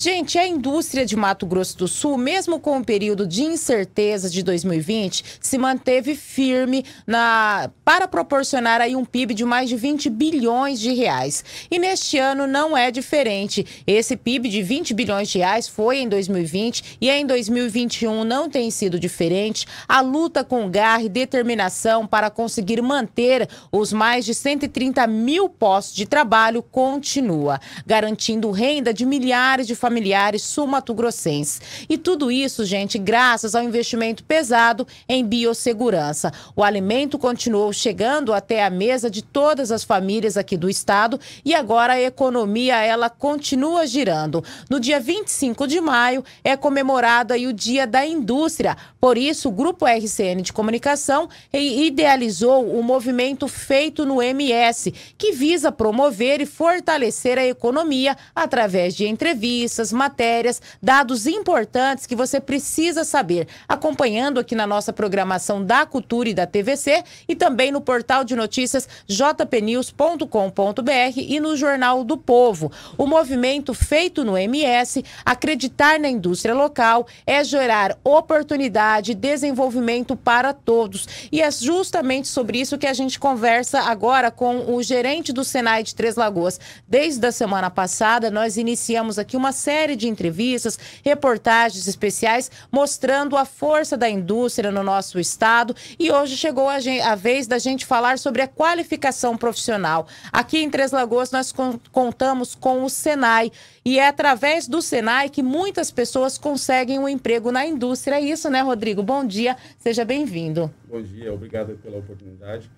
Gente, a indústria de Mato Grosso do Sul, mesmo com o período de incertezas de 2020, se manteve firme na para proporcionar aí um PIB de mais de 20 bilhões de reais. E neste ano não é diferente. Esse PIB de 20 bilhões de reais foi em 2020 e em 2021 não tem sido diferente. A luta com garra e determinação para conseguir manter os mais de 130 mil postos de trabalho continua, garantindo renda de milhares de famílias familiares sul E tudo isso, gente, graças ao investimento pesado em biossegurança. O alimento continuou chegando até a mesa de todas as famílias aqui do estado e agora a economia ela continua girando. No dia 25 de maio é comemorado aí o Dia da Indústria. Por isso, o grupo RCN de Comunicação eh, idealizou o movimento feito no MS, que visa promover e fortalecer a economia através de entrevistas matérias, dados importantes que você precisa saber, acompanhando aqui na nossa programação da Cultura e da TVC e também no portal de notícias jpnews.com.br e no Jornal do Povo. O movimento feito no MS, acreditar na indústria local, é gerar oportunidade e desenvolvimento para todos. E é justamente sobre isso que a gente conversa agora com o gerente do Senai de Três Lagoas. Desde a semana passada, nós iniciamos aqui uma série série de entrevistas, reportagens especiais mostrando a força da indústria no nosso estado. E hoje chegou a, gente, a vez da gente falar sobre a qualificação profissional. Aqui em Três Lagoas nós contamos com o Senai e é através do Senai que muitas pessoas conseguem um emprego na indústria. É isso, né, Rodrigo? Bom dia, seja bem-vindo. Bom dia, obrigado pela oportunidade.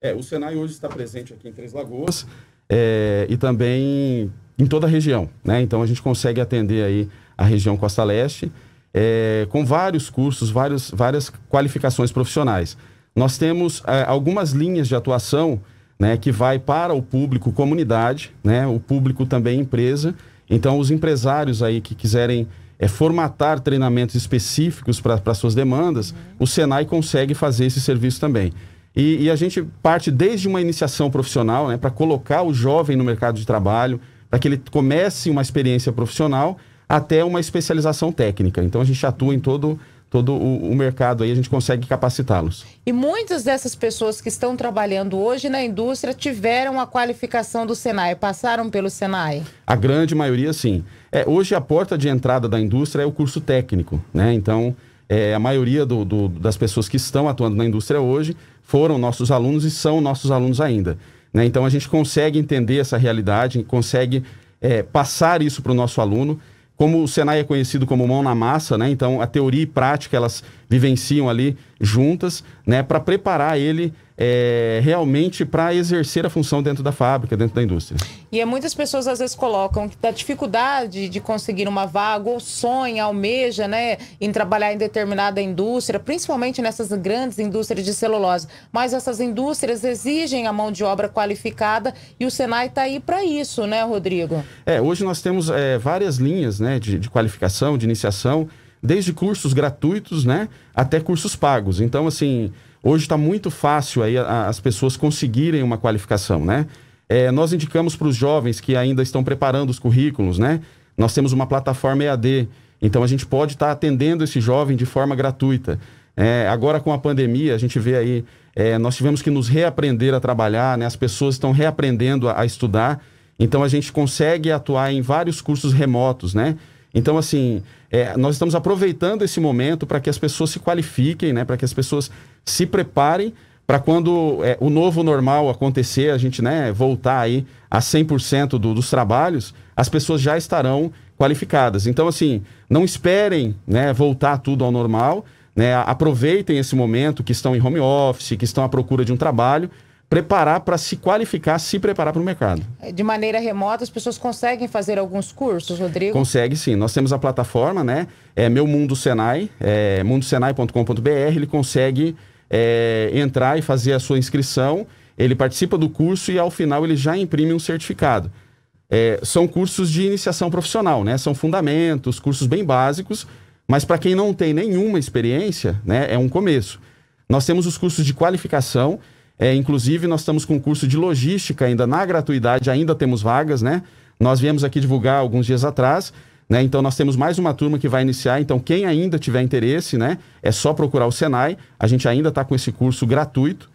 É, o Senai hoje está presente aqui em Três Lagoas é, e também em toda a região. Né? Então a gente consegue atender aí a região Costa Leste é, com vários cursos, vários, várias qualificações profissionais. Nós temos é, algumas linhas de atuação né, que vai para o público comunidade, né, o público também empresa. Então os empresários aí que quiserem é, formatar treinamentos específicos para suas demandas, uhum. o Senai consegue fazer esse serviço também. E, e a gente parte desde uma iniciação profissional né, para colocar o jovem no mercado de trabalho, para que ele comece uma experiência profissional até uma especialização técnica. Então a gente atua em todo todo o, o, mercado aí, a gente consegue capacitá-los. E muitas dessas pessoas que estão trabalhando hoje na indústria tiveram a qualificação do Senai, passaram pelo Senai? A grande maioria, sim. É, hoje a porta de entrada da indústria é o curso técnico, né? Então, é, a maioria do, do, das pessoas que estão atuando na indústria hoje foram nossos alunos e são nossos alunos ainda. Né? Então a gente consegue entender essa realidade, consegue é, passar isso para o nosso aluno. Como o Senai é conhecido como mão na massa, né? então a teoria e prática elas vivenciam ali juntas né? para preparar ele é, realmente para exercer a função dentro da fábrica, dentro da indústria. E é, muitas pessoas às vezes colocam da dificuldade de conseguir uma vaga ou sonha, almeja, né, em trabalhar em determinada indústria, principalmente nessas grandes indústrias de celulose. Mas essas indústrias exigem a mão de obra qualificada e o Senai está aí para isso, né, Rodrigo? É, hoje nós temos é, várias linhas, né, de, de qualificação, de iniciação, desde cursos gratuitos, né, até cursos pagos. Então, assim, Hoje está muito fácil aí as pessoas conseguirem uma qualificação, né? É, nós indicamos para os jovens que ainda estão preparando os currículos, né? Nós temos uma plataforma EAD, então a gente pode estar tá atendendo esse jovem de forma gratuita. É, agora com a pandemia, a gente vê aí, é, nós tivemos que nos reaprender a trabalhar, né? As pessoas estão reaprendendo a, a estudar, então a gente consegue atuar em vários cursos remotos, né? Então, assim, é, nós estamos aproveitando esse momento para que as pessoas se qualifiquem, né? Para que as pessoas se preparem para quando é, o novo normal acontecer, a gente né, voltar aí a 100% do, dos trabalhos, as pessoas já estarão qualificadas. Então, assim, não esperem né, voltar tudo ao normal, né? Aproveitem esse momento que estão em home office, que estão à procura de um trabalho preparar para se qualificar, se preparar para o mercado. É, de maneira remota, as pessoas conseguem fazer alguns cursos, Rodrigo? Consegue sim. Nós temos a plataforma, né? É Meu Mundo Senai, é mundosenai.com.br. Ele consegue é, entrar e fazer a sua inscrição. Ele participa do curso e ao final ele já imprime um certificado. É, são cursos de iniciação profissional, né? São fundamentos, cursos bem básicos, mas para quem não tem nenhuma experiência, né, é um começo. Nós temos os cursos de qualificação, é, inclusive, nós estamos com um curso de logística ainda na gratuidade, ainda temos vagas, né? Nós viemos aqui divulgar alguns dias atrás. Né? Então, nós temos mais uma turma que vai iniciar. Então, quem ainda tiver interesse, né? é só procurar o Senai. A gente ainda está com esse curso gratuito.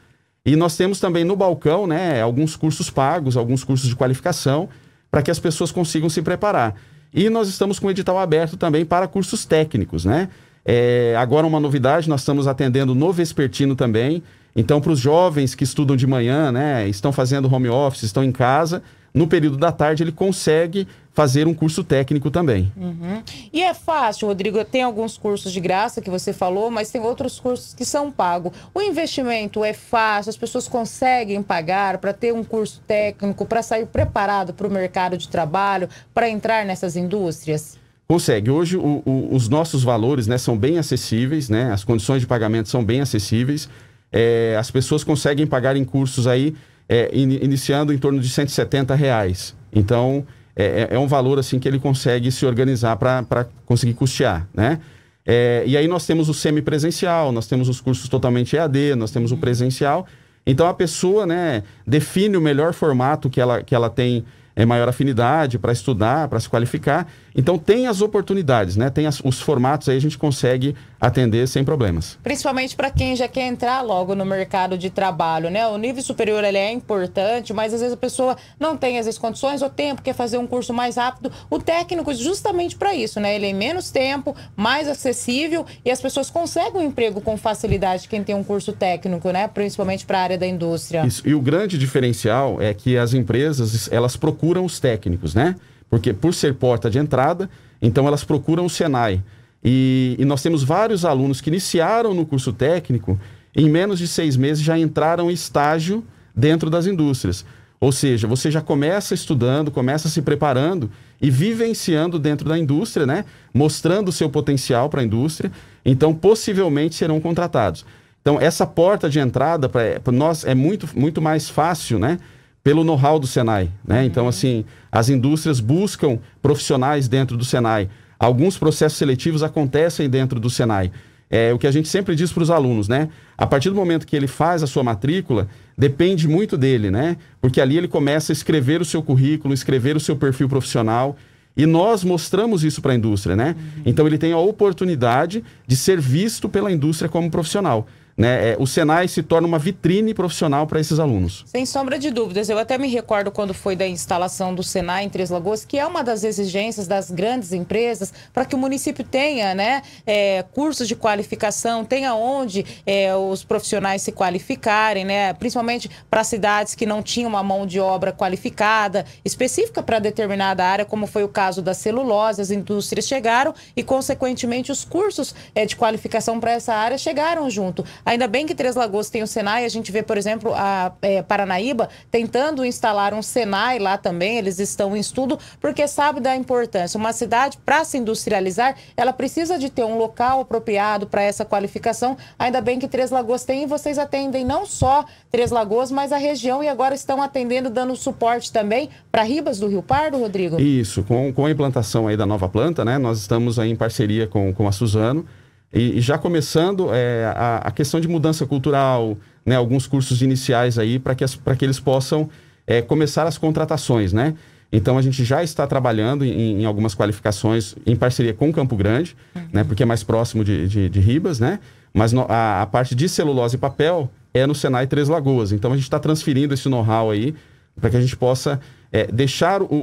E nós temos também no balcão né? alguns cursos pagos, alguns cursos de qualificação, para que as pessoas consigam se preparar. E nós estamos com o edital aberto também para cursos técnicos. Né? É, agora, uma novidade: nós estamos atendendo no Vespertino também. Então, para os jovens que estudam de manhã, né, estão fazendo home office, estão em casa, no período da tarde ele consegue fazer um curso técnico também. Uhum. E é fácil, Rodrigo. Tem alguns cursos de graça que você falou, mas tem outros cursos que são pagos. O investimento é fácil, as pessoas conseguem pagar para ter um curso técnico, para sair preparado para o mercado de trabalho, para entrar nessas indústrias? Consegue. Hoje o, o, os nossos valores né, são bem acessíveis, né, as condições de pagamento são bem acessíveis é, as pessoas conseguem pagar em cursos aí, é, in, iniciando em torno de 170 reais. Então, é, é, é, um valor assim que ele consegue se organizar para conseguir custear, né? É, e aí nós temos o semipresencial, nós temos os cursos totalmente EAD, nós temos o presencial. Então, a pessoa né, define o melhor formato que ela, que ela tem é, maior afinidade para estudar, para se qualificar. Então tem as oportunidades, né? Tem as, os formatos aí a gente consegue atender sem problemas. Principalmente para quem já quer entrar logo no mercado de trabalho, né? O nível superior ele é importante, mas às vezes a pessoa não tem as condições ou tempo, quer fazer um curso mais rápido. O técnico justamente para isso, né? Ele é em menos tempo, mais acessível e as pessoas conseguem um emprego com facilidade quem tem um curso técnico, né? Principalmente para a área da indústria. Isso. E o grande diferencial é que as empresas, elas procuram os técnicos, né? Porque por ser porta de entrada, então elas procuram o Senai. E, e, nós temos vários alunos que iniciaram no curso técnico, em menos de seis meses já entraram em estágio dentro das indústrias. Ou seja, você já começa estudando, começa se preparando e vivenciando dentro da indústria, né? mostrando o seu potencial para a indústria. Então, possivelmente serão contratados. Então, essa porta de entrada para nós é muito, muito mais fácil, né? Pelo know-how do Senai, né? Então, uhum. assim, as indústrias buscam profissionais dentro do Senai Alguns processos seletivos acontecem dentro do Senai. É o que a gente sempre diz para os alunos, né? A partir do momento que ele faz a sua matrícula, depende muito dele, né? Porque ali ele começa a escrever o seu currículo, escrever o seu perfil profissional. E nós mostramos isso para a indústria, né? Uhum. Então ele tem a oportunidade de ser visto pela indústria como profissional né, é, o Senai se torna uma vitrine profissional para esses alunos. Sem sombra de dúvidas. Eu até me recordo quando foi da instalação do Senai em Três Lagoas, que é uma das exigências das grandes empresas para que o município tenha né, é, cursos de qualificação, tenha onde é, os profissionais se qualificarem, né, principalmente para cidades que não tinham uma mão de obra qualificada, específica para determinada área, como foi o caso da celulose, as indústrias chegaram e, consequentemente, os cursos é, de qualificação para essa área chegaram junto. Ainda bem que Três Lagoas tem o Senai, a gente vê, por exemplo, a é, Paranaíba tentando instalar um Senai lá também, eles estão em estudo, porque sabe da importância. Uma cidade, para se industrializar, ela precisa de ter um local apropriado para essa qualificação. Ainda bem que Três Lagoas tem e vocês atendem não só Três Lagoas, mas a região e agora estão atendendo, dando suporte também para Ribas do Rio Pardo, Rodrigo? Isso, com, com a implantação aí da nova planta, né, nós estamos aí em parceria com, com a Suzano, e, e já começando é, a, a, questão de mudança cultural, né, alguns cursos iniciais aí para que, que eles possam é, começar as contratações, né? Então a gente já está trabalhando em, em algumas qualificações em parceria com Campo Grande, né, uhum. né? Porque é mais próximo de, de, de Ribas, né? Mas no, a, a, parte de celulose e papel é no Senai Três Lagoas. Então a gente está transferindo esse know-how aí para que a gente possa é, deixar o, o,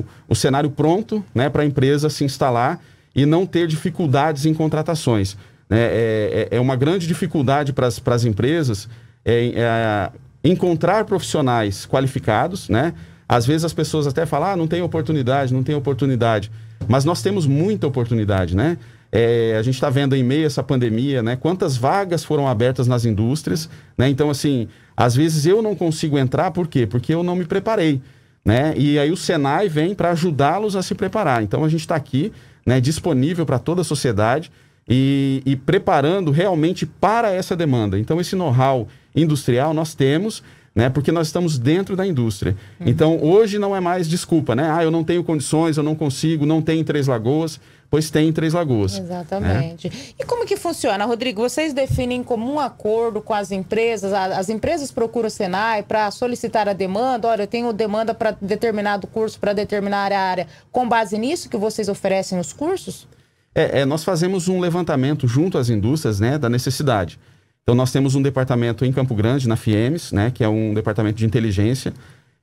o, o, cenário pronto né, para a empresa se instalar e não ter dificuldades em contratações. Né? É, é, é uma grande dificuldade para as empresas é, é encontrar profissionais qualificados, né? Às vezes as pessoas até falam, ah, não tem oportunidade, não tem oportunidade. Mas nós temos muita oportunidade, né? É, a gente está vendo em meio a essa pandemia, né? Quantas vagas foram abertas nas indústrias, né? Então, assim, às vezes eu não consigo entrar, por quê? Porque eu não me preparei né? E aí o Senai vem para ajudá-los a se preparar. Então a gente está aqui, né, disponível para toda a sociedade e, e, preparando realmente para essa demanda. Então esse know-how industrial nós temos, né? Porque nós estamos dentro da indústria. Uhum. Então hoje não é mais desculpa, né? Ah, eu não tenho condições, eu não consigo, não tenho Três Lagoas pois tem em Três Lagoas. Exatamente. Né? E como que funciona, Rodrigo? Vocês definem como um acordo com as empresas, as empresas procuram o Senai para solicitar a demanda, olha, eu tenho demanda para determinado curso, para determinada área, com base nisso que vocês oferecem os cursos? É, é, nós fazemos um levantamento junto às indústrias né, da necessidade. Então, nós temos um departamento em Campo Grande, na FIEMES, né, que é um departamento de inteligência,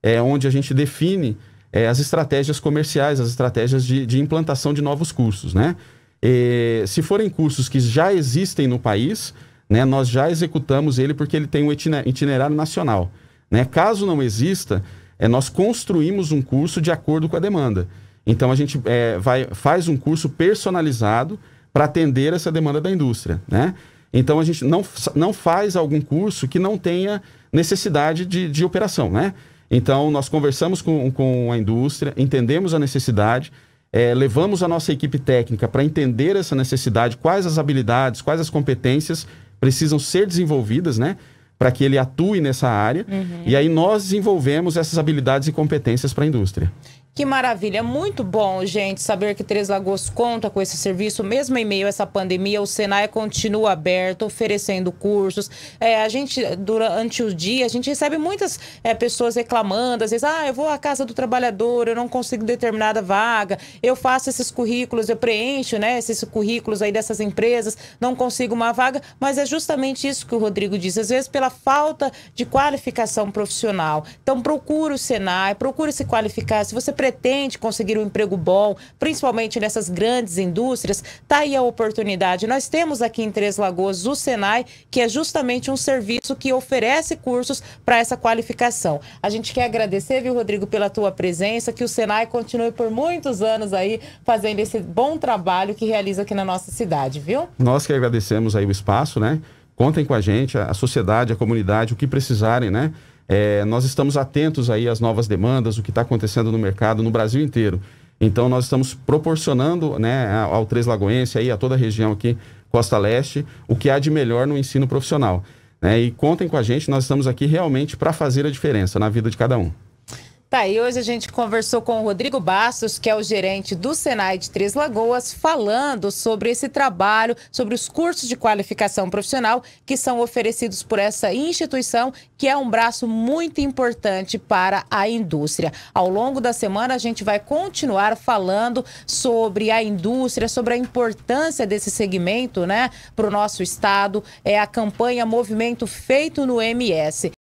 é, onde a gente define é, as estratégias comerciais, as estratégias de, de implantação de novos cursos, né? E, se forem cursos que já existem no país, né, nós já executamos ele porque ele tem um itinerário nacional. Né? Caso não exista, é, nós construímos um curso de acordo com a demanda. Então a gente é, vai, faz um curso personalizado para atender essa demanda da indústria. Né? Então a gente não, não faz algum curso que não tenha necessidade de, de operação. Né? Então, nós conversamos com, com a indústria, entendemos a necessidade, é, levamos a nossa equipe técnica para entender essa necessidade, quais as habilidades, quais as competências precisam ser desenvolvidas, né? Para que ele atue nessa área. Uhum. E aí nós desenvolvemos essas habilidades e competências para a indústria. Que maravilha, muito bom, gente, saber que Três Lagoas conta com esse serviço, mesmo em meio a essa pandemia, o Senai continua aberto, oferecendo cursos. É, a gente, durante o dia, a gente recebe muitas é, pessoas reclamando, às vezes, ah, eu vou à casa do trabalhador, eu não consigo determinada vaga, eu faço esses currículos, eu preencho, né, esses currículos aí dessas empresas, não consigo uma vaga, mas é justamente isso que o Rodrigo diz. às vezes pela falta de qualificação profissional. Então, procure o Senai, procure se qualificar, se você precisa pretende conseguir um emprego bom, principalmente nessas grandes indústrias, está aí a oportunidade. Nós temos aqui em Três Lagoas o Senai, que é justamente um serviço que oferece cursos para essa qualificação. A gente quer agradecer, viu, Rodrigo, pela tua presença, que o Senai continue por muitos anos aí fazendo esse bom trabalho que realiza aqui na nossa cidade, viu? Nós que agradecemos aí o espaço, né? Contem com a gente, a sociedade, a comunidade, o que precisarem, né? É, nós estamos atentos aí às novas demandas, o que está acontecendo no mercado no Brasil inteiro. Então, nós estamos proporcionando né, ao Três Lagoense, aí, a toda a região aqui, Costa Leste, o que há de melhor no ensino profissional. Né? E contem com a gente, nós estamos aqui realmente para fazer a diferença na vida de cada um. Tá, e hoje a gente conversou com o Rodrigo Bastos, que é o gerente do Senai de Três Lagoas, falando sobre esse trabalho, sobre os cursos de qualificação profissional que são oferecidos por essa instituição, que é um braço muito importante para a indústria. Ao longo da semana, a gente vai continuar falando sobre a indústria, sobre a importância desse segmento, né, para o nosso estado. É a campanha Movimento Feito no MS.